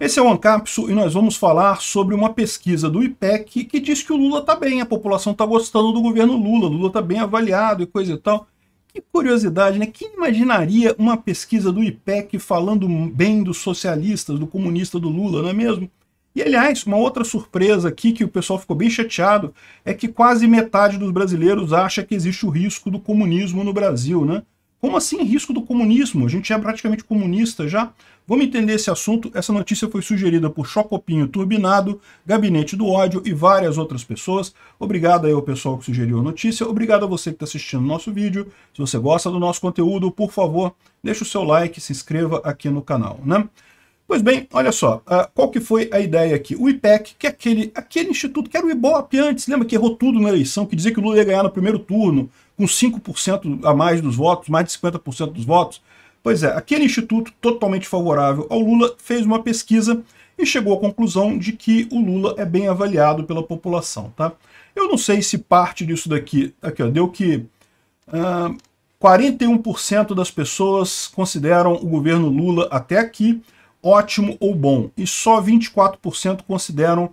Esse é o Ancapso e nós vamos falar sobre uma pesquisa do IPEC que diz que o Lula está bem, a população está gostando do governo Lula, Lula está bem avaliado e coisa e tal. Que curiosidade, né? Quem imaginaria uma pesquisa do IPEC falando bem dos socialistas, do comunista do Lula, não é mesmo? E aliás, uma outra surpresa aqui que o pessoal ficou bem chateado é que quase metade dos brasileiros acha que existe o risco do comunismo no Brasil, né? Como assim risco do comunismo? A gente é praticamente comunista já. Vamos entender esse assunto. Essa notícia foi sugerida por Chocopinho Turbinado, Gabinete do Ódio e várias outras pessoas. Obrigado aí ao pessoal que sugeriu a notícia. Obrigado a você que está assistindo o nosso vídeo. Se você gosta do nosso conteúdo, por favor, deixe o seu like, se inscreva aqui no canal, né? Pois bem, olha só, ah, qual que foi a ideia aqui? O IPEC, que é aquele, aquele instituto que era o Ibope antes, lembra que errou tudo na eleição, que dizia que o Lula ia ganhar no primeiro turno, com 5% a mais dos votos, mais de 50% dos votos. Pois é, aquele instituto totalmente favorável ao Lula fez uma pesquisa e chegou à conclusão de que o Lula é bem avaliado pela população, tá? Eu não sei se parte disso daqui, aqui ó, deu que uh, ah, 41% das pessoas consideram o governo Lula até aqui ótimo ou bom, e só 24% consideram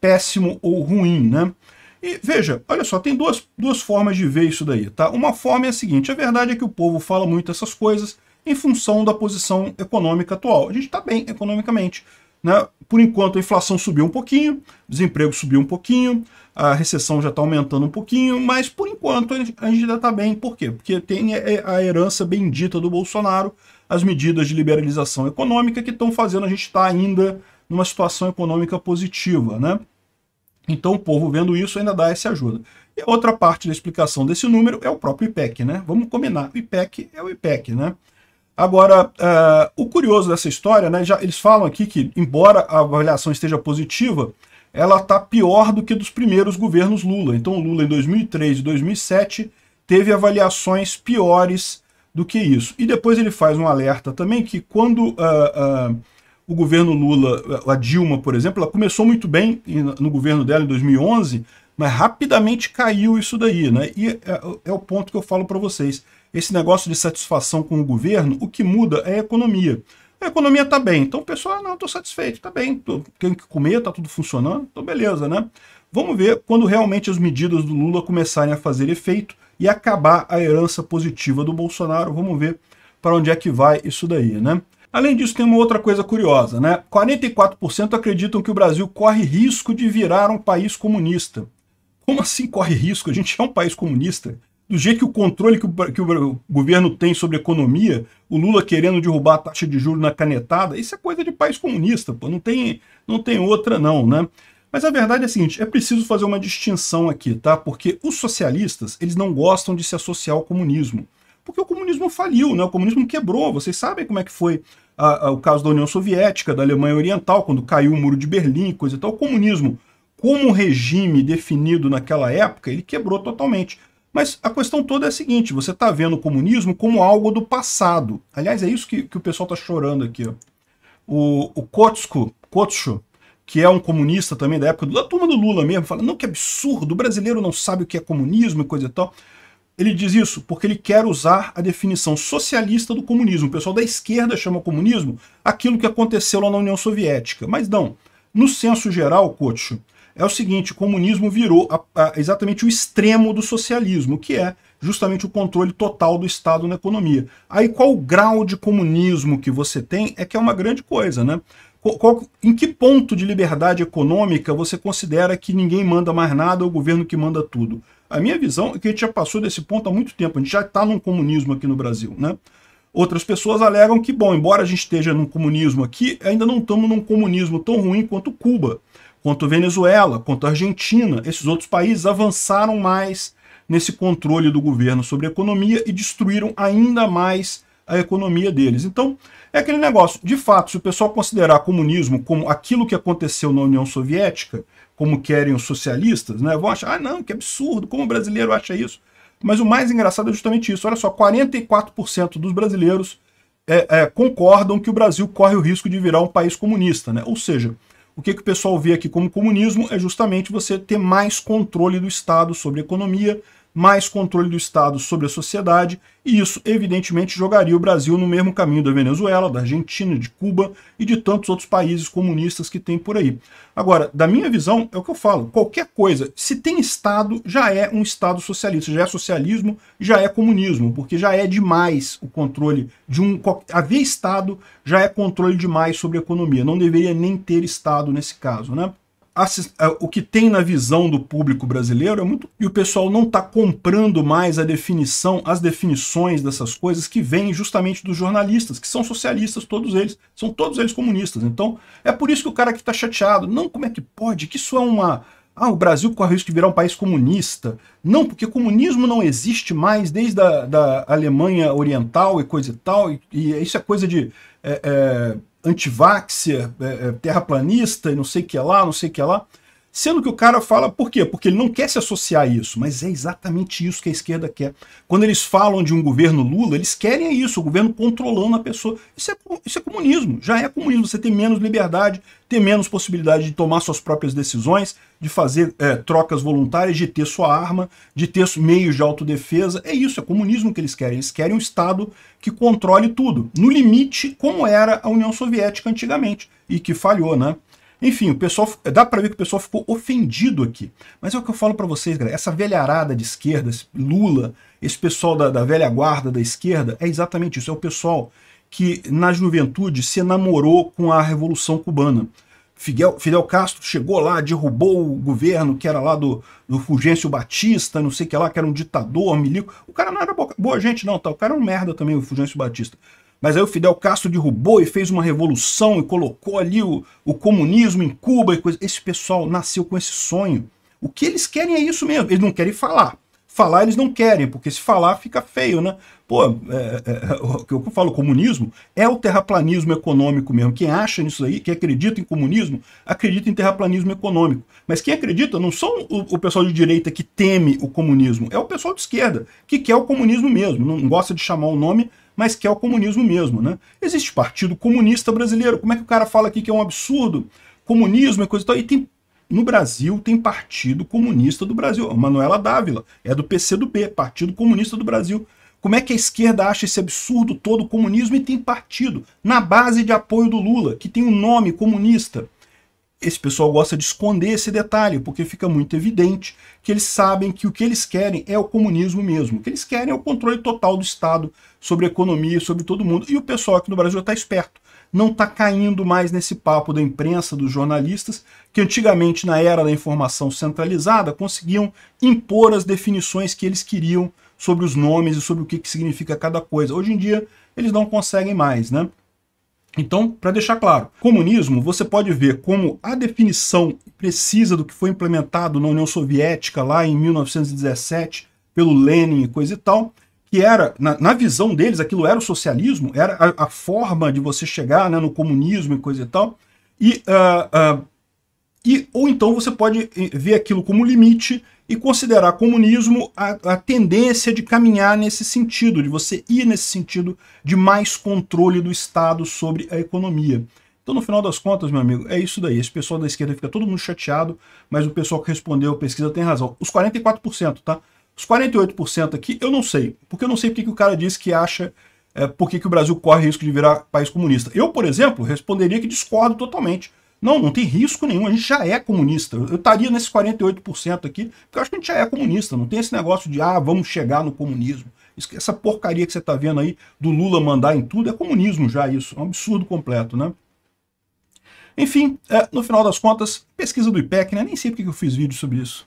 péssimo ou ruim, né? E veja, olha só, tem duas, duas formas de ver isso daí, tá? Uma forma é a seguinte, a verdade é que o povo fala muito essas coisas em função da posição econômica atual. A gente está bem economicamente, né? Por enquanto a inflação subiu um pouquinho, desemprego subiu um pouquinho, a recessão já está aumentando um pouquinho, mas por enquanto a gente ainda está bem. Por quê? Porque tem é, é a herança bendita do Bolsonaro, as medidas de liberalização econômica que estão fazendo a gente estar tá ainda numa situação econômica positiva, né? Então o povo vendo isso ainda dá essa ajuda. E outra parte da explicação desse número é o próprio IPEC, né? Vamos combinar, o IPEC é o IPEC, né? Agora, uh, o curioso dessa história, né? Já, eles falam aqui que, embora a avaliação esteja positiva, ela está pior do que dos primeiros governos Lula. Então, Lula em 2003 e 2007 teve avaliações piores do que isso. E depois ele faz um alerta também que quando uh, o governo Lula, a Dilma, por exemplo, ela começou muito bem no governo dela em 2011, mas rapidamente caiu isso daí, né? E é, é, é o ponto que eu falo para vocês. Esse negócio de satisfação com o governo, o que muda é a economia. A economia está bem, então o pessoal, ah, não, estou satisfeito, está bem, tô, tenho que comer, está tudo funcionando, então beleza, né? Vamos ver quando realmente as medidas do Lula começarem a fazer efeito e acabar a herança positiva do Bolsonaro, vamos ver para onde é que vai isso daí, né? Além disso, tem uma outra coisa curiosa, né? 44% acreditam que o Brasil corre risco de virar um país comunista. Como assim corre risco? A gente é um país comunista. Do jeito que o controle que o, que o governo tem sobre a economia, o Lula querendo derrubar a taxa de juros na canetada, isso é coisa de país comunista, pô. Não tem, não tem outra, não, né? Mas a verdade é a seguinte, é preciso fazer uma distinção aqui, tá? Porque os socialistas, eles não gostam de se associar ao comunismo. Porque o comunismo faliu, né? O comunismo quebrou. Vocês sabem como é que foi a, a, o caso da União Soviética, da Alemanha Oriental, quando caiu o muro de Berlim, coisa e tal. O comunismo, como regime definido naquela época, ele quebrou totalmente. Mas a questão toda é a seguinte: você está vendo o comunismo como algo do passado. Aliás, é isso que, que o pessoal está chorando aqui. Ó. O, o Kotsko, Kotsko, que é um comunista também da época, da turma do Lula mesmo, fala: não, que absurdo, o brasileiro não sabe o que é comunismo e coisa e tal. Ele diz isso porque ele quer usar a definição socialista do comunismo. O pessoal da esquerda chama comunismo aquilo que aconteceu lá na União Soviética. Mas não. No senso geral, Cocho, é o seguinte, o comunismo virou a, a, exatamente o extremo do socialismo, que é justamente o controle total do Estado na economia. Aí qual o grau de comunismo que você tem é que é uma grande coisa, né? qual, em que ponto de liberdade econômica você considera que ninguém manda mais nada, é o governo que manda tudo? A minha visão é que a gente já passou desse ponto há muito tempo, a gente já está num comunismo aqui no Brasil, né? Outras pessoas alegam que, bom, embora a gente esteja num comunismo aqui, ainda não estamos num comunismo tão ruim quanto Cuba, quanto Venezuela, quanto Argentina. Esses outros países avançaram mais nesse controle do governo sobre a economia e destruíram ainda mais a economia deles. Então, é aquele negócio. De fato, se o pessoal considerar comunismo como aquilo que aconteceu na União Soviética, como querem os socialistas, né, vão achar, ah, não, que absurdo, como o brasileiro acha isso? Mas o mais engraçado é justamente isso. Olha só, 44% dos brasileiros é, é, concordam que o Brasil corre o risco de virar um país comunista. Né? Ou seja, o que, que o pessoal vê aqui como comunismo é justamente você ter mais controle do Estado sobre a economia, mais controle do Estado sobre a sociedade, e isso, evidentemente, jogaria o Brasil no mesmo caminho da Venezuela, da Argentina, de Cuba e de tantos outros países comunistas que tem por aí. Agora, da minha visão, é o que eu falo, qualquer coisa, se tem Estado, já é um Estado socialista, já é socialismo, já é comunismo, porque já é demais o controle de um... Haver Estado já é controle demais sobre a economia, não deveria nem ter Estado nesse caso, né? É, o que tem na visão do público brasileiro é muito. E o pessoal não está comprando mais a definição, as definições dessas coisas que vêm justamente dos jornalistas, que são socialistas, todos eles. São todos eles comunistas. Então, é por isso que o cara que está chateado. Não, como é que pode? Que isso é uma. Ah, o Brasil corre o risco de virar um país comunista. Não, porque comunismo não existe mais desde a da Alemanha Oriental e coisa e tal. E, e isso é coisa de. É, é antivaxia, é, é, terraplanista e não sei o que lá, não sei o que lá. Sendo que o cara fala por quê? Porque ele não quer se associar a isso, mas é exatamente isso que a esquerda quer. Quando eles falam de um governo Lula, eles querem é isso, o governo controlando a pessoa. Isso é, isso é comunismo, já é comunismo. Você tem menos liberdade, tem menos possibilidade de tomar suas próprias decisões, de fazer é, trocas voluntárias, de ter sua arma, de ter meios de autodefesa. É isso, é comunismo que eles querem. Eles querem um Estado que controle tudo. No limite, como era a União Soviética antigamente, e que falhou, né? Enfim, o pessoal dá para ver que o pessoal ficou ofendido aqui. Mas é o que eu falo para vocês, galera. Essa velharada de esquerda, esse Lula, esse pessoal da, da velha guarda da esquerda, é exatamente isso. É o pessoal que na juventude se namorou com a Revolução Cubana. Fidel, Fidel Castro chegou lá, derrubou o governo que era lá do, do Fulgêncio Batista, não sei o que lá, que era um ditador, milico. O cara não era boa, boa gente, não, tá? O cara é um merda também, o Fulgêncio Batista. Mas aí o Fidel Castro derrubou e fez uma revolução e colocou ali o, o comunismo em Cuba e coisa. Esse pessoal nasceu com esse sonho. O que eles querem é isso mesmo. Eles não querem falar falar eles não querem, porque se falar fica feio, né? Pô, é, é, é, o que eu falo, comunismo é o terraplanismo econômico mesmo. Quem acha nisso aí, quem acredita em comunismo, acredita em terraplanismo econômico. Mas quem acredita não são o, o pessoal de direita que teme o comunismo, é o pessoal de esquerda, que quer o comunismo mesmo. Não gosta de chamar o nome, mas quer o comunismo mesmo, né? Existe Partido Comunista Brasileiro. Como é que o cara fala aqui que é um absurdo? Comunismo e é coisa e tal. E tem no Brasil tem Partido Comunista do Brasil. Manuela Dávila é do PCdoB, Partido Comunista do Brasil. Como é que a esquerda acha esse absurdo todo o comunismo e tem partido na base de apoio do Lula, que tem um nome comunista? Esse pessoal gosta de esconder esse detalhe, porque fica muito evidente que eles sabem que o que eles querem é o comunismo mesmo. O que eles querem é o controle total do Estado sobre a economia, sobre todo mundo. E o pessoal aqui no Brasil está esperto não está caindo mais nesse papo da imprensa, dos jornalistas, que antigamente, na era da informação centralizada, conseguiam impor as definições que eles queriam sobre os nomes e sobre o que, que significa cada coisa. Hoje em dia, eles não conseguem mais, né? Então, para deixar claro, comunismo você pode ver como a definição precisa do que foi implementado na União Soviética lá em 1917 pelo Lenin e coisa e tal, que era, na, na, visão deles, aquilo era o socialismo, era a, a forma de você chegar né, no comunismo e coisa e tal. E, uh, uh, e, ou então você pode eh, ver aquilo como limite e considerar comunismo a, a, tendência de caminhar nesse sentido, de você ir nesse sentido de mais controle do Estado sobre a economia. Então, no final das contas, meu amigo, é isso daí. Esse pessoal da esquerda fica todo mundo chateado, mas o pessoal que respondeu a pesquisa tem razão. Os 44%, tá? Os 48% aqui, eu não sei. Porque eu não sei porque que o cara disse que acha é, que, que o Brasil corre risco de virar país comunista. Eu, por exemplo, responderia que discordo totalmente. Não, não tem risco nenhum, a gente já é comunista. Eu estaria nesses 48% aqui, porque eu acho que a gente já é comunista. Não tem esse negócio de, ah, vamos chegar no comunismo. Isso, essa porcaria que você está vendo aí do Lula mandar em tudo é comunismo já isso. É um absurdo completo, né? Enfim, é, no final das contas, pesquisa do IPEC, né? Nem sei porque eu fiz vídeo sobre isso.